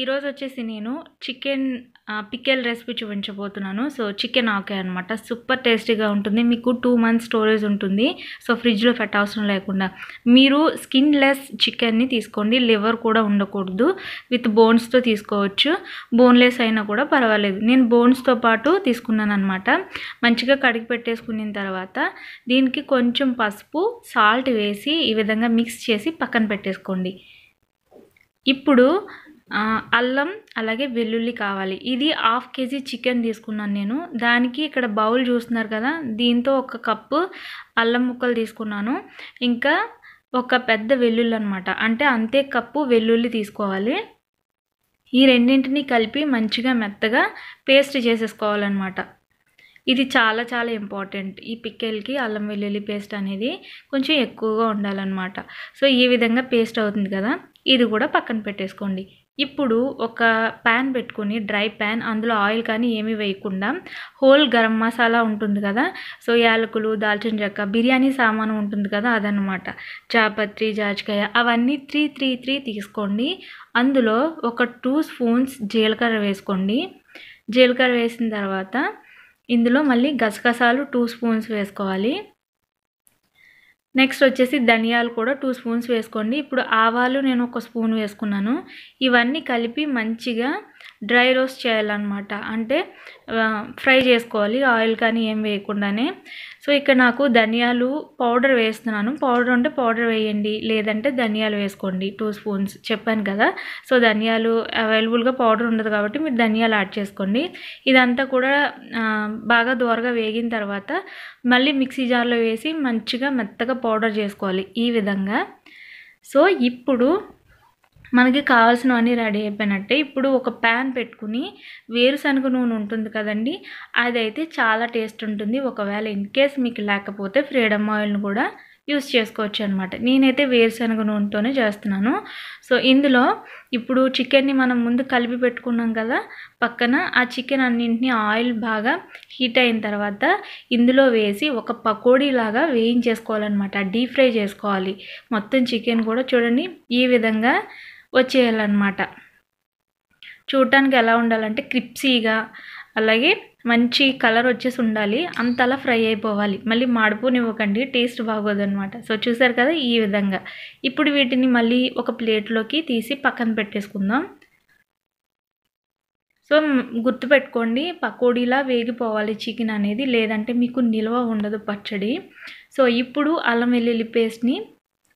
ఈరోజు వచ్చేసి నేను చికెన్ పికెల్ రెసిపీ చూపించబోతున్నాను సో చికెన్ ఆకే అనమాట సూపర్ టేస్టీగా ఉంటుంది మీకు టూ మంత్స్ స్టోరేజ్ ఉంటుంది సో ఫ్రిడ్జ్లో పెట్టవసరం లేకుండా మీరు స్కిన్లెస్ చికెన్ని తీసుకోండి లివర్ కూడా ఉండకూడదు విత్ బోన్స్తో తీసుకోవచ్చు బోన్లెస్ అయినా కూడా పర్వాలేదు నేను బోన్స్తో పాటు తీసుకున్నాను అనమాట మంచిగా కడిగి పెట్టేసుకున్న తర్వాత దీనికి కొంచెం పసుపు సాల్ట్ వేసి ఈ విధంగా మిక్స్ చేసి పక్కన పెట్టేసుకోండి ఇప్పుడు అల్లం అలాగే వెల్లుల్లి కావాలి ఇది హాఫ్ కేజీ చికెన్ తీసుకున్నాను నేను దానికి ఇక్కడ బౌల్ చూస్తున్నారు కదా దీంతో ఒక కప్పు అల్లం ముక్కలు తీసుకున్నాను ఇంకా ఒక పెద్ద వెల్లుల్లి అనమాట అంటే అంతే కప్పు వెల్లుల్లి తీసుకోవాలి ఈ రెండింటిని కలిపి మంచిగా మెత్తగా పేస్ట్ చేసేసుకోవాలన్నమాట ఇది చాలా చాలా ఇంపార్టెంట్ ఈ పిక్కెల్కి అల్లం వెల్లుల్లి పేస్ట్ అనేది కొంచెం ఎక్కువగా ఉండాలన్నమాట సో ఈ విధంగా పేస్ట్ అవుతుంది కదా ఇది కూడా పక్కన పెట్టేసుకోండి ఇప్పుడు ఒక ప్యాన్ పెట్టుకుని డ్రై ప్యాన్ అందులో ఆయిల్ కానీ ఏమీ వేయకుండా హోల్ గరం మసాలా ఉంటుంది కదా సో యాలకులు దాల్చిన చెక్క బిర్యానీ సామాను ఉంటుంది కదా అదనమాట చాపత్రి జాజికాయ అవన్నీ త్రీ త్రీ త్రీ తీసుకోండి అందులో ఒక టూ స్పూన్స్ జీలకర్ర వేసుకోండి జీలకర్ర వేసిన తర్వాత ఇందులో మళ్ళీ గసగసాలు టూ స్పూన్స్ వేసుకోవాలి నెక్స్ట్ వచ్చేసి ధనియాలు కూడా టూ స్పూన్స్ వేసుకోండి ఇప్పుడు ఆవాలు నేను ఒక స్పూన్ వేసుకున్నాను ఇవన్నీ కలిపి మంచిగా డ్రై రోస్ట్ చేయాలన్నమాట అంటే ఫ్రై చేసుకోవాలి ఆయిల్ కానీ ఏం వేయకుండానే సో ఇక్కడ నాకు ధనియాలు పౌడర్ వేస్తున్నాను పౌడర్ ఉంటే పౌడర్ వేయండి లేదంటే ధనియాలు వేసుకోండి టూ స్పూన్స్ చెప్పాను కదా సో ధనియాలు అవైలబుల్గా పౌడర్ ఉండదు కాబట్టి మీరు ధనియాలు యాడ్ చేసుకోండి ఇదంతా కూడా బాగా దోరగా వేగిన తర్వాత మళ్ళీ మిక్సీ జార్లో వేసి మంచిగా మెత్తగా పౌడర్ చేసుకోవాలి ఈ విధంగా సో ఇప్పుడు మనకి కావాల్సినవన్నీ రెడీ అయిపోయినట్టే ఇప్పుడు ఒక ప్యాన్ పెట్టుకుని వేరుశనగ నూనె ఉంటుంది కదండి అదైతే చాలా టేస్ట్ ఉంటుంది ఒకవేళ ఇన్ కేస్ మీకు లేకపోతే ఫ్రీడమ్ ఆయిల్ని కూడా యూస్ చేసుకోవచ్చు అనమాట నేనైతే వేరుశనగ నూనెతోనే చేస్తున్నాను సో ఇందులో ఇప్పుడు చికెన్ని మనం ముందు కలిపి పెట్టుకున్నాం కదా పక్కన ఆ చికెన్ అన్నింటినీ ఆయిల్ బాగా హీట్ అయిన తర్వాత ఇందులో వేసి ఒక పకోడీలాగా వేయించేసుకోవాలన్నమాట డీప్ ఫ్రై చేసుకోవాలి మొత్తం చికెన్ కూడా చూడండి ఈ విధంగా వచ్చేయాలన్నమాట చూడటానికి ఎలా ఉండాలంటే క్రిప్సీగా అలాగే మంచి కలర్ వచ్చేసి ఉండాలి అంతలా ఫ్రై అయిపోవాలి మళ్ళీ మాడిపోనివ్వకండి టేస్ట్ అనమాట సో చూసారు కదా ఈ విధంగా ఇప్పుడు వీటిని మళ్ళీ ఒక ప్లేట్లోకి తీసి పక్కన పెట్టేసుకుందాం సో గుర్తుపెట్టుకోండి పకోడీలా వేగిపోవాలి చికెన్ అనేది లేదంటే మీకు నిల్వ ఉండదు పచ్చడి సో ఇప్పుడు అల్లం వెల్లుల్లి పేస్ట్ని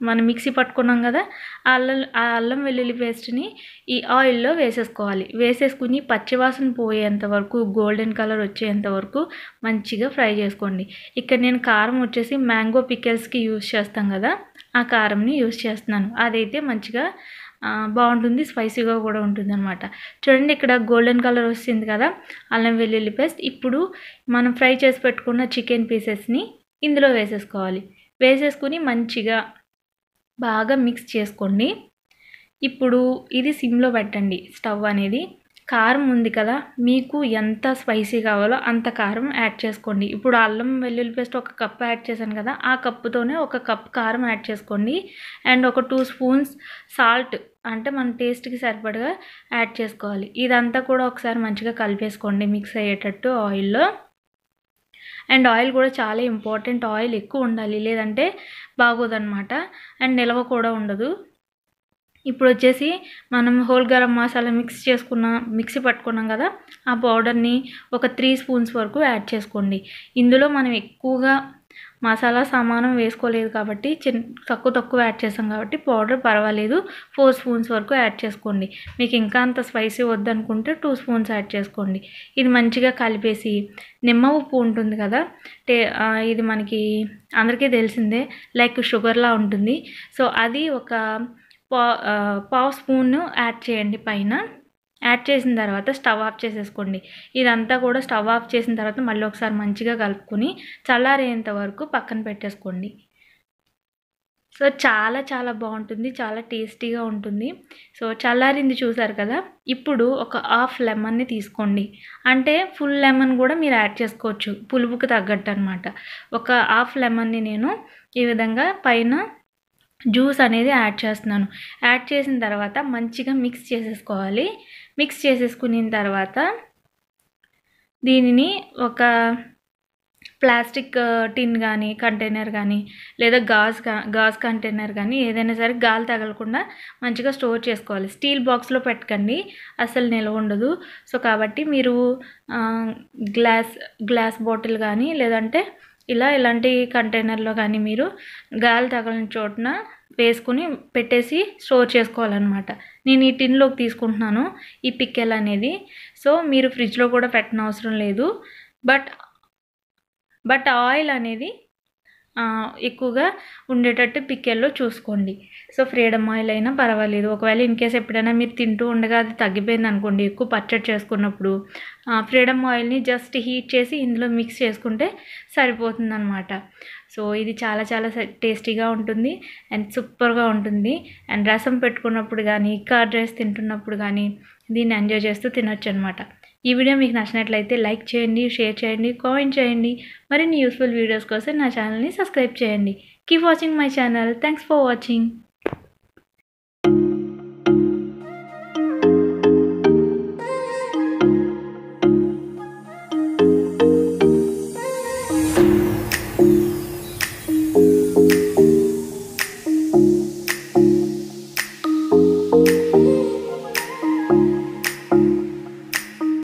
మనం మిక్సీ పట్టుకున్నాం కదా ఆ అల్లం ఆ అల్లం వెల్లుల్లి పేస్ట్ని ఈ ఆయిల్లో వేసేసుకోవాలి వేసేసుకుని పచ్చివాసన పోయేంత వరకు గోల్డెన్ కలర్ వచ్చేంత వరకు మంచిగా ఫ్రై చేసుకోండి ఇక్కడ నేను కారం వచ్చేసి మ్యాంగో పికెల్స్కి యూస్ చేస్తాం కదా ఆ కారంని యూస్ చేస్తున్నాను అదైతే మంచిగా బాగుంటుంది స్పైసీగా కూడా ఉంటుంది అనమాట చూడండి ఇక్కడ గోల్డెన్ కలర్ వస్తుంది కదా అల్లం వెల్లుల్లి పేస్ట్ ఇప్పుడు మనం ఫ్రై చేసి పెట్టుకున్న చికెన్ పీసెస్ని ఇందులో వేసేసుకోవాలి వేసేసుకుని మంచిగా బాగా మిక్స్ చేసుకోండి ఇప్పుడు ఇది సిమ్లో పెట్టండి స్టవ్ అనేది కారం ఉంది కదా మీకు ఎంత స్పైసీ కావాలో అంత కారం యాడ్ చేసుకోండి ఇప్పుడు అల్లం వెల్లుల్లి పేస్ట్ ఒక కప్ యాడ్ చేశాను కదా ఆ కప్పుతోనే ఒక కప్ కారం యాడ్ చేసుకోండి అండ్ ఒక టూ స్పూన్స్ సాల్ట్ అంటే మన టేస్ట్కి సరిపడగా యాడ్ చేసుకోవాలి ఇదంతా కూడా ఒకసారి మంచిగా కలిపేసుకోండి మిక్స్ అయ్యేటట్టు ఆయిల్లో అండ్ ఆయిల్ కూడా చాలా ఇంపార్టెంట్ ఆయిల్ ఎక్కువ ఉండాలి లేదంటే బాగోదన్నమాట అండ్ నిల్వ కూడా ఉండదు ఇప్పుడు వచ్చేసి మనం హోల్ గరం మసాలా మిక్స్ చేసుకున్న మిక్సీ పట్టుకున్నాం కదా ఆ పౌడర్ని ఒక త్రీ స్పూన్స్ వరకు యాడ్ చేసుకోండి ఇందులో మనం ఎక్కువగా మసాలా సామాను వేసుకోలేదు కాబట్టి చిన్న తక్కువ తక్కువ యాడ్ చేసాం కాబట్టి పౌడర్ పర్వాలేదు ఫోర్ స్పూన్స్ వరకు యాడ్ చేసుకోండి మీకు ఇంకా అంత స్పైసీ వద్దనుకుంటే టూ స్పూన్స్ యాడ్ చేసుకోండి ఇది మంచిగా కలిపేసి నిమ్మ ఉప్పు ఉంటుంది కదా టే ఇది మనకి అందరికీ తెలిసిందే లైక్ షుగర్లా ఉంటుంది సో అది ఒక పా పావు స్పూన్ యాడ్ చేయండి పైన యాడ్ చేసిన తర్వాత స్టవ్ ఆఫ్ చేసేసుకోండి ఇదంతా కూడా స్టవ్ ఆఫ్ చేసిన తర్వాత మళ్ళీ ఒకసారి మంచిగా కలుపుకొని చల్లారేంత వరకు పక్కన పెట్టేసుకోండి సో చాలా చాలా బాగుంటుంది చాలా టేస్టీగా ఉంటుంది సో చల్లారింది చూసారు కదా ఇప్పుడు ఒక హాఫ్ లెమన్ని తీసుకోండి అంటే ఫుల్ లెమన్ కూడా మీరు యాడ్ చేసుకోవచ్చు పులుపుకి తగ్గట్టు అనమాట ఒక హాఫ్ లెమన్ని నేను ఈ విధంగా పైన జ్యూస్ అనేది యాడ్ చేస్తున్నాను యాడ్ చేసిన తర్వాత మంచిగా మిక్స్ చేసేసుకోవాలి మిక్స్ చేసేసుకున్న తర్వాత దీనిని ఒక ప్లాస్టిక్ టిన్ కానీ కంటైనర్ కానీ లేదా గాజ్ గాజ్ కంటైనర్ కానీ ఏదైనా సరే గాలి తగలకుండా మంచిగా స్టోర్ చేసుకోవాలి స్టీల్ బాక్స్లో పెట్టకండి అసలు నిల్వ ఉండదు సో కాబట్టి మీరు గ్లాస్ గ్లాస్ బాటిల్ కానీ లేదంటే ఇలా ఇలాంటి కంటైనర్లో కానీ మీరు గాలి తగలని చోటున వేసుకుని పెట్టేసి స్టోర్ చేసుకోవాలన్నమాట నేను ఈ టిన్లోకి తీసుకుంటున్నాను ఈ పిక్కెల్ అనేది సో మీరు ఫ్రిడ్జ్లో కూడా పెట్టనవసరం లేదు బట్ బట్ ఆయిల్ అనేది ఎక్కువగా ఉండేటట్టు పిక్కెల్లో చూసుకోండి సో ఫ్రీడమ్ ఆయిల్ అయినా పర్వాలేదు ఒకవేళ ఇన్ కేస్ ఎప్పుడైనా మీరు తింటూ ఉండగా అది తగ్గిపోయింది అనుకోండి ఎక్కువ పచ్చడి చేసుకున్నప్పుడు ఫ్రీడమ్ ఆయిల్ని జస్ట్ హీట్ చేసి ఇందులో మిక్స్ చేసుకుంటే సరిపోతుంది అనమాట సో ఇది చాలా చాలా టేస్టీగా ఉంటుంది అండ్ సూపర్గా ఉంటుంది అండ్ రసం పెట్టుకున్నప్పుడు కానీ కర్డ్ రైస్ తింటున్నప్పుడు కానీ దీన్ని ఎంజాయ్ చేస్తూ తినొచ్చు అనమాట ఈ వీడియో మీకు నచ్చినట్లయితే లైక్ చేయండి షేర్ చేయండి కామెంట్ చేయండి మరిన్ని యూస్ఫుల్ వీడియోస్ కోసం నా ఛానల్ని సబ్స్క్రైబ్ చేయండి keep watching my channel thanks for watching